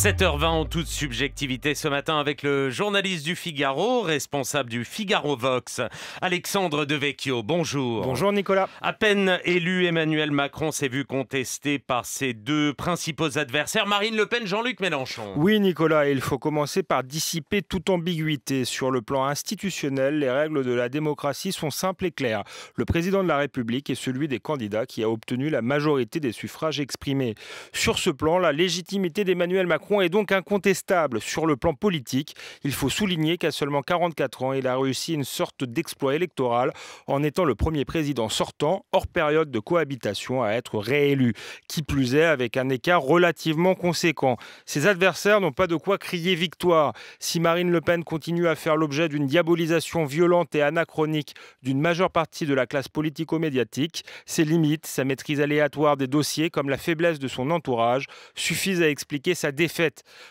7h20 en toute subjectivité ce matin avec le journaliste du Figaro, responsable du Figaro Vox, Alexandre Devecchio. Bonjour. Bonjour Nicolas. À peine élu, Emmanuel Macron s'est vu contesté par ses deux principaux adversaires, Marine Le Pen, Jean-Luc Mélenchon. Oui Nicolas, il faut commencer par dissiper toute ambiguïté. Sur le plan institutionnel, les règles de la démocratie sont simples et claires. Le président de la République est celui des candidats qui a obtenu la majorité des suffrages exprimés. Sur ce plan, la légitimité d'Emmanuel Macron est donc incontestable sur le plan politique. Il faut souligner qu'à seulement 44 ans, il a réussi une sorte d'exploit électoral en étant le premier président sortant, hors période de cohabitation, à être réélu. Qui plus est, avec un écart relativement conséquent. Ses adversaires n'ont pas de quoi crier victoire. Si Marine Le Pen continue à faire l'objet d'une diabolisation violente et anachronique d'une majeure partie de la classe politico-médiatique, ses limites, sa maîtrise aléatoire des dossiers comme la faiblesse de son entourage suffisent à expliquer sa défaite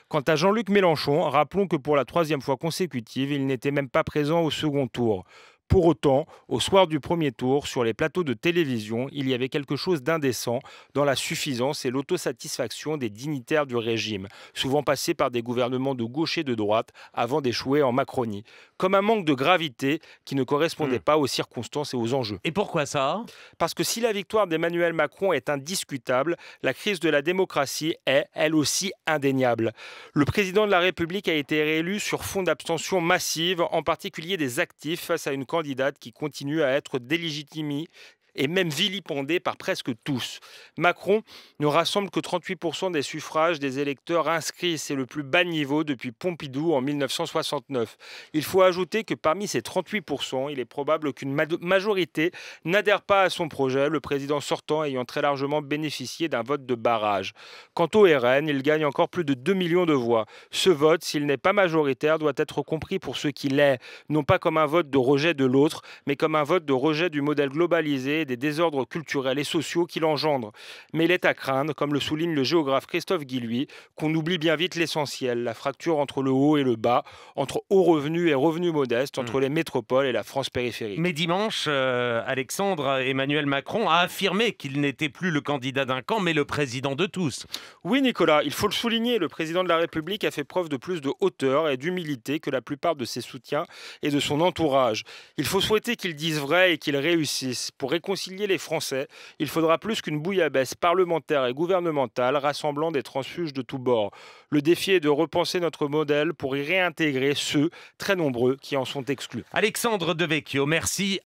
Quant à Jean-Luc Mélenchon, rappelons que pour la troisième fois consécutive, il n'était même pas présent au second tour. Pour autant, au soir du premier tour, sur les plateaux de télévision, il y avait quelque chose d'indécent dans la suffisance et l'autosatisfaction des dignitaires du régime, souvent passés par des gouvernements de gauche et de droite avant d'échouer en Macronie comme un manque de gravité qui ne correspondait hmm. pas aux circonstances et aux enjeux. Et pourquoi ça Parce que si la victoire d'Emmanuel Macron est indiscutable, la crise de la démocratie est, elle aussi, indéniable. Le président de la République a été réélu sur fond d'abstention massive, en particulier des actifs, face à une candidate qui continue à être délégitimée, et même vilipendé par presque tous. Macron ne rassemble que 38% des suffrages des électeurs inscrits. C'est le plus bas niveau depuis Pompidou en 1969. Il faut ajouter que parmi ces 38%, il est probable qu'une majorité n'adhère pas à son projet, le président sortant ayant très largement bénéficié d'un vote de barrage. Quant au RN, il gagne encore plus de 2 millions de voix. Ce vote, s'il n'est pas majoritaire, doit être compris pour ce qu'il est, non pas comme un vote de rejet de l'autre, mais comme un vote de rejet du modèle globalisé des désordres culturels et sociaux qu'il engendre. Mais il est à craindre, comme le souligne le géographe Christophe Guilluy, qu'on oublie bien vite l'essentiel, la fracture entre le haut et le bas, entre hauts revenus et revenus modestes, entre hmm. les métropoles et la France périphérique. Mais dimanche, euh, Alexandre Emmanuel Macron a affirmé qu'il n'était plus le candidat d'un camp, mais le président de tous. Oui, Nicolas, il faut le souligner, le président de la République a fait preuve de plus de hauteur et d'humilité que la plupart de ses soutiens et de son entourage. Il faut souhaiter qu'il dise vrai et qu'il réussisse pour Concilier les Français, il faudra plus qu'une bouillabaisse parlementaire et gouvernementale rassemblant des transfuges de tous bords. Le défi est de repenser notre modèle pour y réintégrer ceux, très nombreux, qui en sont exclus. Alexandre Devecchio, merci